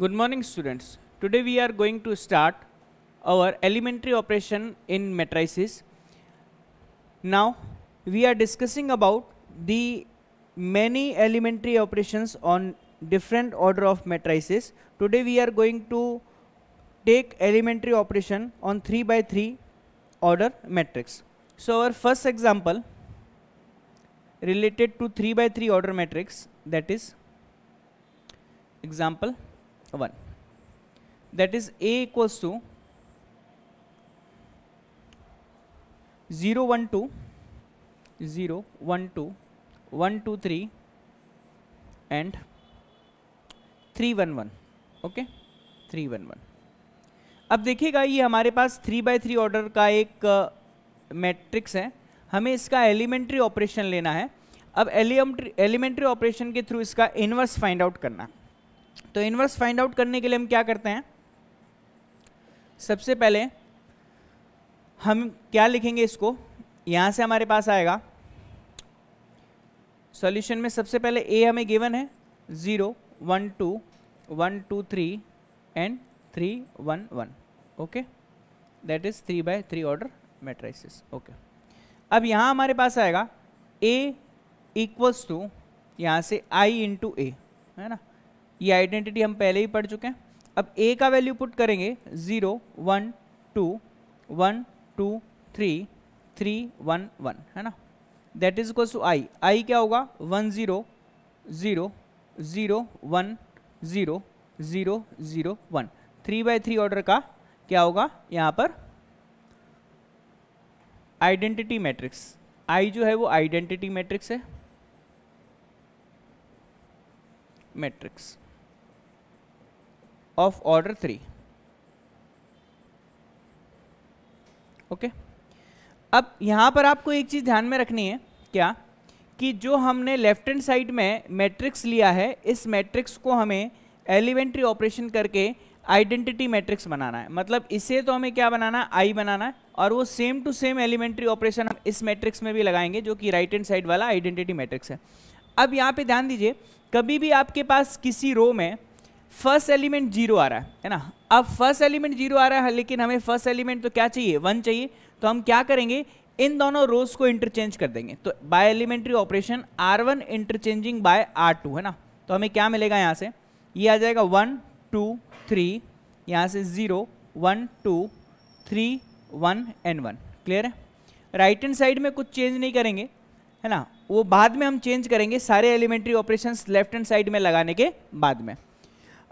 Good morning students. Today we are going to start our elementary operation in matrices. Now we are discussing about the many elementary operations on different order of matrices. Today we are going to take elementary operation on 3 by 3 order matrix. So our first example related to 3 by 3 order matrix that is example one that is A equals to zero one two zero one two one two three and three one one okay three one one अब देखिएगा ये हमारे पास three by three order का एक matrix uh, है हमें इसका एलिमेंट्री ऑपरेशन लेना है अब एलिमेंट्री एलिमेंट्री ऑपरेशन के थ्रू इसका इनवर्स फाइंड आउट करना है तो इनवर्स फाइंड आउट करने के लिए हम क्या करते हैं सबसे पहले हम क्या लिखेंगे इसको यहाँ से हमारे पास आएगा सॉल्यूशन में सबसे पहले ए हमें गिवन है zero one two one two three and three one one okay that is three by three order matrices okay अब यहाँ हमारे पास आएगा ए इक्वल्स टू यहाँ से आई इंटू ए है ना ये आइडेंटिटी हम पहले ही पढ़ चुके हैं अब ए का वैल्यू पुट करेंगे zero one two one two three three one one है ना that is equal to I I क्या होगा one zero zero zero one zero zero zero one three by three order का क्या होगा यहाँ पर आइडेंटिटी मैट्रिक्स आई जो है वो आइडेंटिटी मैट्रिक्स है matrix of order three okay अब यहां पर आपको एक चीज़ ध्यान में रखनी है क्या कि जो हमने लेफ्ट हैंड साइड में मैट्रिक्स लिया है इस मैट्रिक्स को हमें एलिमेंट्री ऑपरेशन करके आइडेंटिटी मैट्रिक्स बनाना है मतलब इसे तो हमें क्या बनाना है आई बनाना है और वो same to same elementary operation हम इस मैट्रिक्स में भी लगाएंगे जो कि राइट हैंड साइड वाला आइडेंटिटी मैट्रिक्स है अब यहाँ पे ध्यान दीजिए कभी भी आपके पास किसी रो में फर्स्ट एलिमेंट जीरो आ रहा है है ना अब फर्स्ट एलिमेंट जीरो आ रहा है लेकिन हमें फर्स्ट एलिमेंट तो क्या चाहिए वन चाहिए तो हम क्या करेंगे इन दोनों रोज को इंटरचेंज कर देंगे तो by elementary operation R one interchanging by R two है ना तो हमें क्या मिलेगा यहाँ से ये आ जाएगा वन टू थ्री यहाँ से zero one two three one and one clear है राइट हैंड साइड में कुछ चेंज नहीं करेंगे है ना वो बाद में हम चेंज करेंगे सारे elementary operation left hand side में लगाने के बाद में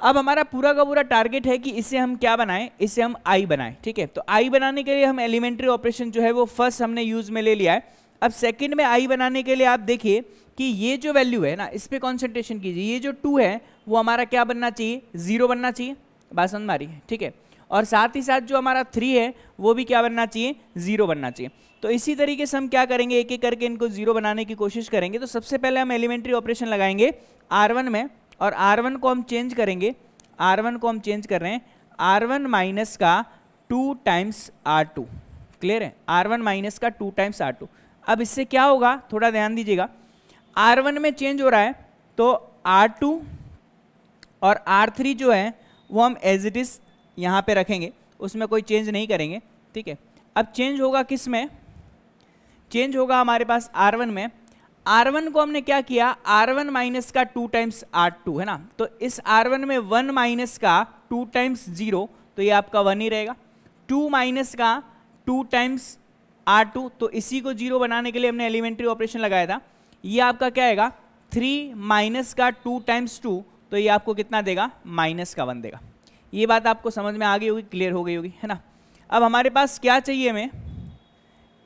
अब हमारा पूरा का पूरा टारगेट है कि इसे हम क्या बनाएं इसे हम आई बनाएं ठीक है तो आई बनाने के लिए हम एलिमेंट्री ऑपरेशन जो है वो फर्स्ट हमने यूज़ में ले लिया है अब सेकंड में आई बनाने के लिए आप देखिए कि ये जो वैल्यू है ना इस पर कॉन्सेंट्रेशन कीजिए ये जो टू है वो हमारा क्या बनना चाहिए ज़ीरो बनना चाहिए बासंत मारी ठीक है और साथ ही साथ जो हमारा थ्री है वो भी क्या बनना चाहिए ज़ीरो बनना चाहिए तो इसी तरीके से हम क्या करेंगे एक एक करके इनको ज़ीरो बनाने की कोशिश करेंगे तो सबसे पहले हम एलिमेंट्री ऑपरेशन लगाएंगे आर वन में और आर वन को हम चेंज करेंगे आर वन को हम चेंज कर रहे हैं आर वन माइनस का two times R two clear है आर वन माइनस का टू टाइम्स आर टू अब इससे क्या होगा थोड़ा ध्यान दीजिएगा आर वन में चेंज हो रहा है तो आर टू और आर थ्री जो है वो हम एज इट इज़ यहाँ पे रखेंगे उसमें कोई चेंज नहीं करेंगे ठीक है अब चेंज होगा किस में चेंज होगा हमारे पास आर वन में R1 को हमने क्या किया R1 वन माइनस का टू टाइम्स आर टू है ना तो इस R1 में वन माइनस का टू टाइम्स जीरो तो ये आपका वन ही रहेगा टू माइनस का टू टाइम्स आर टू तो इसी को जीरो बनाने के लिए हमने एलिमेंट्री ऑपरेशन लगाया था ये आपका क्या आएगा थ्री माइनस का टू टाइम्स टू तो ये आपको कितना देगा माइनस का वन देगा ये बात आपको समझ में आ गई होगी क्लियर हो गई होगी है ना अब हमारे पास क्या चाहिए हमें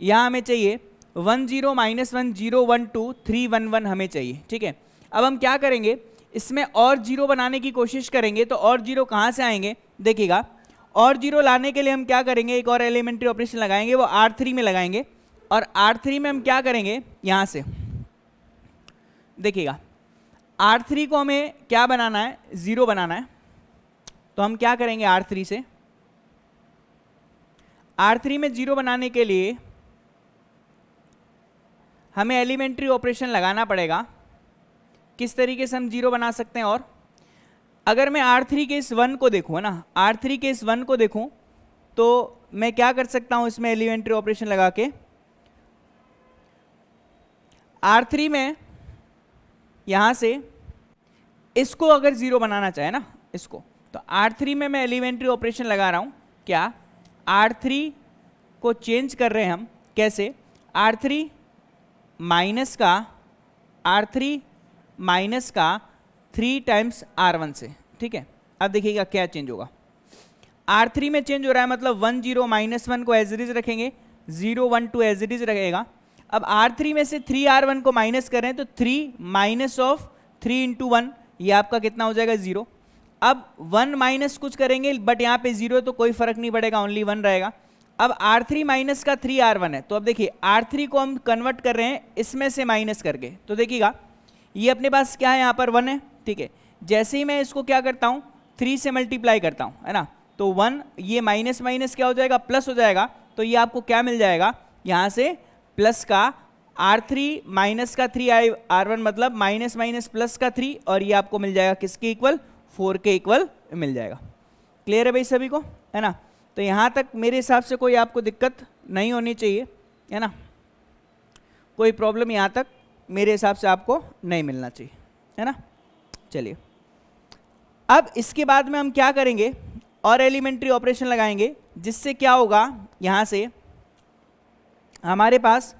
यहाँ हमें चाहिए one zero minus one zero one two three one one हमें चाहिए ठीक है अब हम क्या करेंगे इसमें और जीरो बनाने की कोशिश करेंगे तो और जीरो कहाँ से आएंगे देखिएगा और जीरो लाने के लिए हम क्या करेंगे एक और एलिमेंट्री ऑपरेशन लगाएंगे वो आर थ्री में लगाएंगे और आर थ्री में हम क्या करेंगे यहाँ से देखिएगा आर थ्री को हमें क्या बनाना है ज़ीरो बनाना है तो हम क्या करेंगे आर थ्री से आर थ्री में ज़ीरो बनाने के लिए हमें एलिमेंट्री ऑपरेशन लगाना पड़ेगा किस तरीके से हम जीरो बना सकते हैं और अगर मैं आर थ्री केस वन को देखूँ है ना आर थ्री केस वन को देखूँ तो मैं क्या कर सकता हूँ इसमें एलिमेंट्री ऑपरेशन लगा के आर थ्री में यहाँ से इसको अगर ज़ीरो बनाना चाहे ना इसको तो आर थ्री में मैं एलिमेंट्री ऑपरेशन लगा रहा हूँ क्या आर थ्री को चेंज कर रहे हैं हम कैसे आर थ्री माइनस का आर थ्री माइनस का थ्री टाइम्स आर वन से ठीक है अब देखिएगा क्या चेंज होगा आर थ्री में चेंज हो रहा है मतलब वन जीरो माइनस वन को इज रखेंगे जीरो वन टू इज रहेगा अब आर थ्री में से थ्री आर वन को माइनस करें तो three minus of three into one ये आपका कितना हो जाएगा जीरो अब वन माइनस कुछ करेंगे बट यहाँ पे जीरो तो कोई फर्क नहीं पड़ेगा ओनली वन रहेगा अब आर थ्री माइनस का थ्री आर वन है तो अब देखिए आर थ्री को हम कन्वर्ट कर रहे हैं इसमें से माइनस करके तो देखिएगा ये अपने पास क्या है यहाँ पर वन है ठीक है जैसे ही मैं इसको क्या करता हूँ थ्री से मल्टीप्लाई करता हूँ है ना तो वन ये माइनस माइनस क्या हो जाएगा प्लस हो जाएगा तो ये आपको क्या मिल जाएगा यहाँ से प्लस का आर थ्री माइनस का थ्री आई आर वन मतलब माइनस माइनस प्लस का थ्री और ये आपको मिल जाएगा किसके इक्वल फोर के इक्वल मिल जाएगा क्लियर है भाई सभी को है ना तो यहाँ तक मेरे हिसाब से कोई आपको दिक्कत नहीं होनी चाहिए है ना कोई प्रॉब्लम यहाँ तक मेरे हिसाब से आपको नहीं मिलना चाहिए है ना चलिए अब इसके बाद में हम क्या करेंगे और एलिमेंट्री ऑपरेशन लगाएंगे जिससे क्या होगा यहाँ से हमारे पास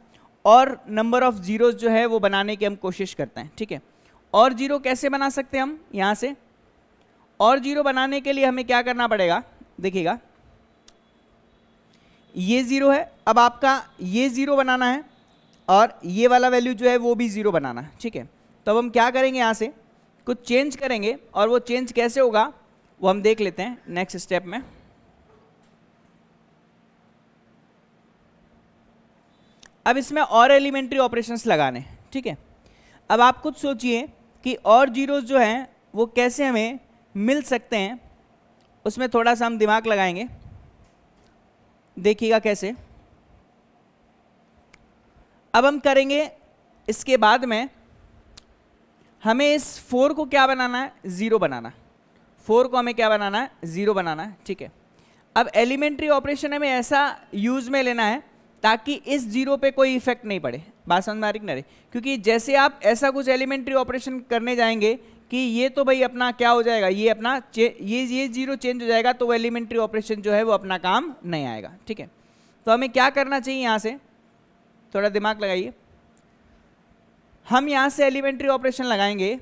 और नंबर ऑफ जीरोस जो है वो बनाने की हम कोशिश करते हैं ठीक है और जीरो कैसे बना सकते हैं हम यहाँ से और जीरो बनाने के लिए हमें क्या करना पड़ेगा देखिएगा ये ज़ीरो है अब आपका ये ज़ीरो बनाना है और ये वाला वैल्यू जो है वो भी ज़ीरो बनाना है ठीक है तो अब हम क्या करेंगे यहाँ से कुछ चेंज करेंगे और वो चेंज कैसे होगा वो हम देख लेते हैं नेक्स्ट स्टेप में अब इसमें और एलिमेंट्री ऑपरेशंस लगाने ठीक है अब आप कुछ सोचिए कि और जीरोज़ जो हैं वो कैसे हमें मिल सकते हैं उसमें थोड़ा सा हम दिमाग लगाएंगे देखिएगा कैसे अब हम करेंगे इसके बाद में हमें इस फोर को क्या बनाना है ज़ीरो बनाना फोर को हमें क्या बनाना है ज़ीरो बनाना है ठीक है अब एलिमेंट्री ऑपरेशन हमें ऐसा यूज़ में लेना है ताकि इस जीरो पे कोई इफेक्ट नहीं पड़े बात समझ न क्योंकि जैसे आप ऐसा कुछ एलिमेंट्री ऑपरेशन करने जाएंगे कि ये तो भाई अपना क्या हो जाएगा ये अपना ये ये जीरो चेंज हो जाएगा तो एलिमेंट्री ऑपरेशन जो है वो अपना काम नहीं आएगा ठीक है तो हमें क्या करना चाहिए यहाँ से थोड़ा दिमाग लगाइए हम यहाँ से एलिमेंट्री ऑपरेशन लगाएंगे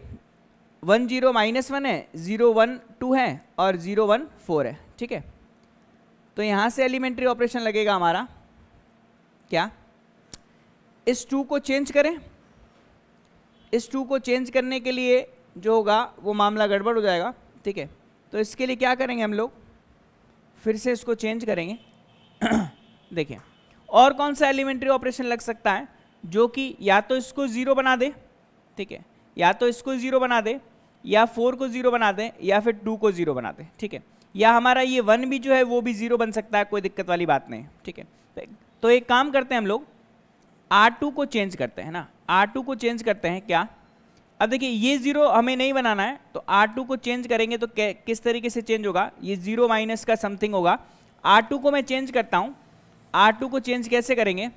वन जीरो माइनस वन है ज़ीरो वन टू है और ज़ीरो वन फोर है ठीक है तो यहाँ से एलिमेंट्री ऑपरेशन लगेगा हमारा क्या इस टू को चेंज करें इस टू को चेंज करने के लिए जो होगा वो मामला गड़बड़ हो जाएगा ठीक है तो इसके लिए क्या करेंगे हम लोग फिर से इसको चेंज करेंगे देखिए और कौन सा एलिमेंट्री ऑपरेशन लग सकता है जो कि या तो इसको ज़ीरो बना दे ठीक है या तो इसको ज़ीरो बना दे या फोर को ज़ीरो बना दें या फिर टू को ज़ीरो बना दें ठीक है या हमारा ये वन भी जो है वो भी ज़ीरो बन सकता है कोई दिक्कत वाली बात नहीं ठीक है तो एक काम करते हैं हम लोग आर टू को चेंज करते हैं ना आर टू को चेंज करते हैं क्या अब देखिए ये जीरो हमें नहीं बनाना है तो R2 को चेंज करेंगे तो किस तरीके से चेंज होगा ये जीरो माइनस का समथिंग होगा R2 को मैं चेंज करता हूँ R2 को चेंज कैसे करेंगे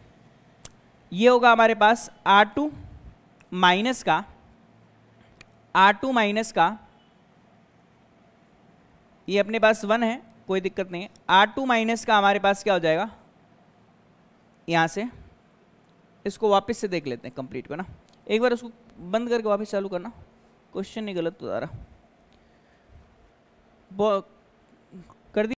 ये होगा हमारे पास R2 माइनस का R2 माइनस का ये अपने पास वन है कोई दिक्कत नहीं है आर टू माइनस का हमारे पास क्या हो जाएगा यहाँ से इसको वापस से देख लेते हैं कंप्लीट को ना एक बार उसको बंद करके वापस चालू करना क्वेश्चन नहीं गलत बता रहा